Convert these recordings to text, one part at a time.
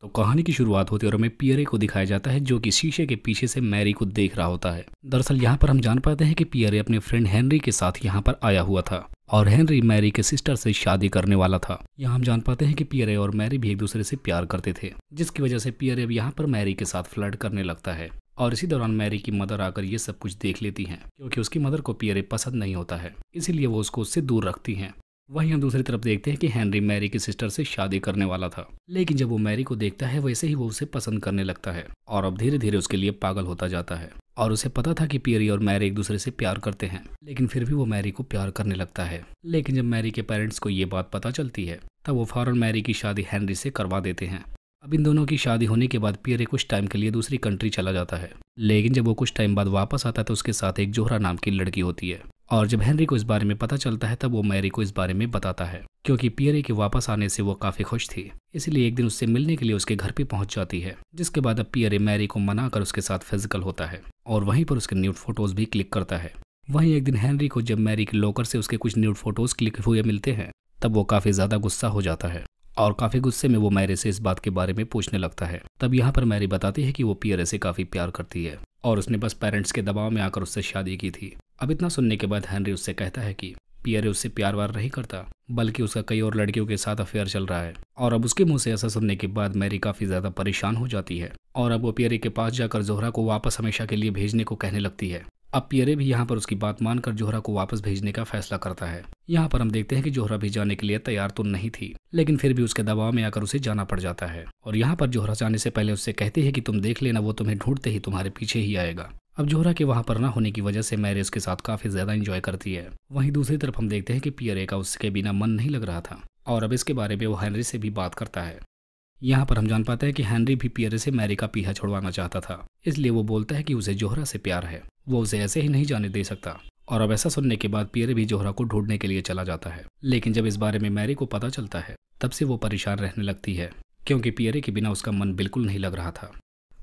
तो कहानी की शुरुआत होती है और हमें पियरे को दिखाया जाता है जो कि शीशे के पीछे से मैरी को देख रहा होता है दरअसल यहाँ पर हम जान पाते हैं कि पियरे अपने फ्रेंड हेनरी के साथ यहाँ पर आया हुआ था और हेनरी मैरी के सिस्टर से शादी करने वाला था यहाँ हम जान पाते हैं कि पियरे और मैरी भी एक दूसरे से प्यार करते थे जिसकी वजह से पियरे अब यहाँ पर मैरी के साथ फ्लड करने लगता है और इसी दौरान मैरी की मदर आकर ये सब कुछ देख लेती हैं क्योंकि उसकी मदर को पियरे पसंद नहीं होता है इसीलिए वो उसको उससे दूर रखती हैं वहीं हम दूसरी तरफ देखते हैं कि हेनरी मैरी की सिस्टर से शादी करने वाला था लेकिन जब वो मैरी को देखता है वैसे ही वो उसे पसंद करने लगता है और अब धीरे धीरे उसके लिए पागल होता जाता है और उसे पता था कि पियरी और मैरी एक दूसरे से प्यार करते हैं लेकिन फिर भी वो मैरी को प्यार करने लगता है लेकिन जब मैरी के पेरेंट्स को ये बात पता चलती है तब वो फौरन मैरी की शादी हेनरी से करवा देते हैं अब इन दोनों की शादी होने के बाद पियरे कुछ टाइम के लिए दूसरी कंट्री चला जाता है लेकिन जब वो कुछ टाइम बाद वापस आता है तो उसके साथ एक जोहरा नाम की लड़की होती है और जब हेनरी को इस बारे में पता चलता है तब वो मैरी को इस बारे में बताता है क्योंकि पियरे के वापस आने से वो काफी खुश थी इसलिए एक दिन उससे मिलने के लिए उसके घर पे पहुंच जाती है जिसके बाद अब पियरे मैरी को मना कर उसके साथ फिजिकल होता है और वहीं पर उसके न्यूड फोटोज भी क्लिक करता है वहीं एक दिन हेनरी को जब मैरी के लॉकर से उसके कुछ न्यूड फोटोज क्लिक हुए मिलते हैं तब वो काफी ज्यादा गुस्सा हो जाता है और काफी गुस्से में वो मैरी से इस बात के बारे में पूछने लगता है तब यहाँ पर मैरी बताती है कि वो पियरे से काफी प्यार करती है और उसने बस पेरेंट्स के दबाव में आकर उससे शादी की थी अब इतना सुनने के बाद हैंनरी उससे कहता है कि पियरे उससे प्यार वार नहीं करता बल्कि उसका कई और लड़कियों के साथ अफेयर चल रहा है और अब उसके मुंह से ऐसा सुनने के बाद मैरी काफी ज्यादा परेशान हो जाती है और अब वो पियरे के पास जाकर जोहरा को वापस हमेशा के लिए भेजने को कहने लगती है अब पियरे भी यहाँ पर उसकी बात मानकर जोहरा को वापस भेजने का फैसला करता है यहाँ पर हम देखते हैं कि जोहरा भी जाने के लिए तैयार तो नहीं थी लेकिन फिर भी उसके दबाव में आकर उसे जाना पड़ जाता है और यहाँ पर जोहरा जाने से पहले उससे कहती है कि तुम देख लेना वो तुम्हें ढूंढते ही तुम्हारे पीछे ही आएगा अब जोहरा के वहां पर ना होने की वजह से मैरी उसके साथ काफ़ी ज़्यादा इंजॉय करती है वहीं दूसरी तरफ हम देखते हैं कि पियरे का उसके बिना मन नहीं लग रहा था और अब इसके बारे में वो हैनरी से भी बात करता है यहाँ पर हम जान पाते हैं कि हैनरी भी पियरे से मैरी का पीहा छोड़वाना चाहता था इसलिए वो बोलता है कि उसे जोहरा से प्यार है वो उसे ऐसे ही नहीं जाने दे सकता और अब ऐसा सुनने के बाद पियरे भी जोहरा को ढूंढने के लिए चला जाता है लेकिन जब इस बारे में मैरी को पता चलता है तब से वो परेशान रहने लगती है क्योंकि पियरे के बिना उसका मन बिल्कुल नहीं लग रहा था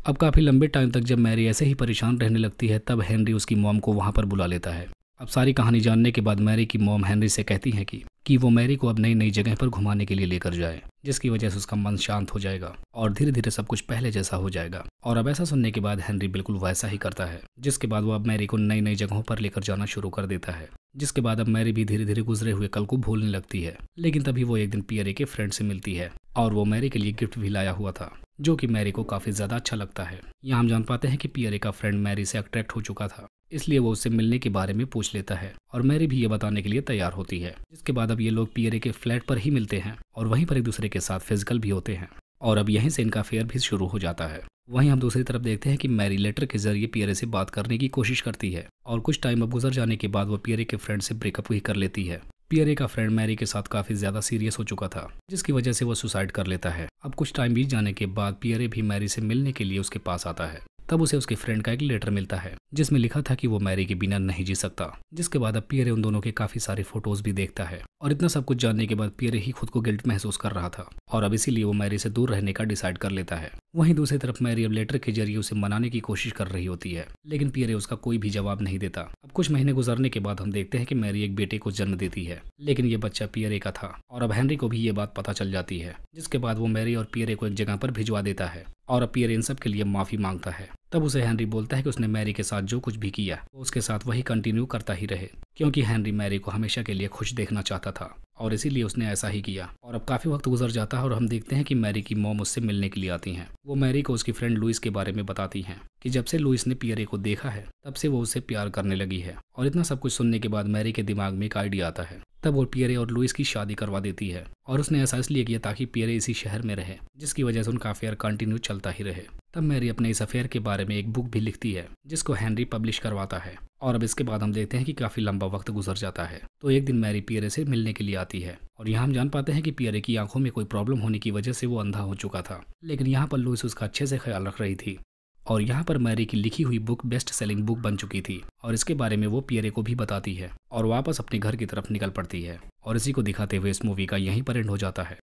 अब काफ़ी लंबे टाइम तक जब मैरी ऐसे ही परेशान रहने लगती है तब हैंनरी उसकी मॉम को वहाँ पर बुला लेता है अब सारी कहानी जानने के बाद मैरी की मॉम हैंनरी से कहती है कि कि वो मैरी को अब नई नई जगह पर घुमाने के लिए लेकर जाए जिसकी वजह से उसका मन शांत हो जाएगा और धीरे धीरे सब कुछ पहले जैसा हो जाएगा और अब ऐसा सुनने के बाद हेनरी बिल्कुल वैसा ही करता है जिसके बाद वो अब मैरी को नई नई जगहों पर लेकर जाना शुरू कर देता है जिसके बाद अब मैरी भी धीरे धीरे गुजरे हुए कल को भूलने लगती है लेकिन तभी वो एक दिन पियरे के फ्रेंड से मिलती है और वो मैरी के लिए गिफ्ट भी लाया हुआ था जो कि मैरी को काफ़ी ज़्यादा अच्छा लगता है यहाँ हम जान पाते हैं कि पियरे का फ्रेंड मैरी से अट्रैक्ट हो चुका था इसलिए वो उससे मिलने के बारे में पूछ लेता है और मैरी भी ये बताने के लिए तैयार होती है जिसके बाद अब ये लोग पियरे के फ्लैट पर ही मिलते हैं और वहीं पर एक दूसरे के साथ फिजिकल भी होते हैं और अब यहीं से इनका अफेयर भी शुरू हो जाता है वहीं हम दूसरी तरफ देखते हैं कि मैरी लेटर के जरिए पियरे से बात करने की कोशिश करती है और कुछ टाइम अब गुजर जाने के बाद वो पियरे के फ्रेंड से ब्रेकअप भी कर लेती है पियरे का फ्रेंड मैरी के साथ काफी ज्यादा सीरियस हो चुका था जिसकी वजह से वो सुसाइड कर लेता है अब कुछ टाइम बीत जाने के बाद पियरे भी मैरी से मिलने के लिए उसके पास आता है तब उसे उसके फ्रेंड का एक लेटर मिलता है जिसमें लिखा था कि वो मैरी के बिना नहीं जी सकता जिसके बाद अब पियरे उन दोनों के काफी सारे फोटोज भी देखता है और इतना सब कुछ जानने के बाद पियर ही खुद को गिल्ट महसूस कर रहा था और अब इसीलिए वो मैरी से दूर रहने का डिसाइड कर लेता है वहीं दूसरी तरफ मैरी अब लेटर के जरिए उसे मनाने की कोशिश कर रही होती है लेकिन पियरे उसका कोई भी जवाब नहीं देता अब कुछ महीने गुजरने के बाद हम देखते हैं कि मैरी एक बेटे को जन्म देती है लेकिन ये बच्चा पियरे का था और अब हैनरी को भी ये बात पता चल जाती है जिसके बाद वो मैरी और पियरे को एक जगह पर भिजवा देता है और अब पियरे इन सब के लिए माफी मांगता है तब उसे हैंनरी बोलता है कि उसने मैरी के साथ जो कुछ भी किया वो उसके साथ वही कंटिन्यू करता ही रहे क्योंकि हैंनरी मैरी को हमेशा के लिए खुश देखना चाहता था और इसीलिए उसने ऐसा ही किया और अब काफी वक्त गुजर जाता है और हम देखते हैं कि मैरी की मोम उससे मिलने के लिए आती हैं वो मैरी को उसकी फ्रेंड लुइस के बारे में बताती हैं कि जब से लुइस ने पियरे को देखा है तब से वो उसे प्यार करने लगी है और इतना सब कुछ सुनने के बाद मैरी के दिमाग में एक आइडिया आता है तब वो पियरे और लुइस की शादी करवा देती है और उसने ऐसा इसलिए किया ताकि पियरे इसी शहर में रहे जिसकी वजह से उनका अफेयर कंटिन्यू चलता ही रहे तब मैरी अपने इस अफेयर के बारे में एक बुक भी लिखती है जिसको हैंनरी पब्लिश करवाता है और अब इसके बाद हम देखते हैं कि काफी लंबा वक्त गुजर जाता है तो एक दिन मैरी पियरे से मिलने के लिए आती है और यहाँ हम जान पाते हैं कि पियरे की आंखों में कोई प्रॉब्लम होने की वजह से वो अंधा हो चुका था लेकिन यहाँ पर लुइस उसका अच्छे से ख्याल रख रही थी और यहाँ पर मैरी की लिखी हुई बुक बेस्ट सेलिंग बुक बन चुकी थी और इसके बारे में वो पियरे को भी बताती है और वापस अपने घर की तरफ निकल पड़ती है और इसी को दिखाते हुए इस मूवी का यहीं पर एंड हो जाता है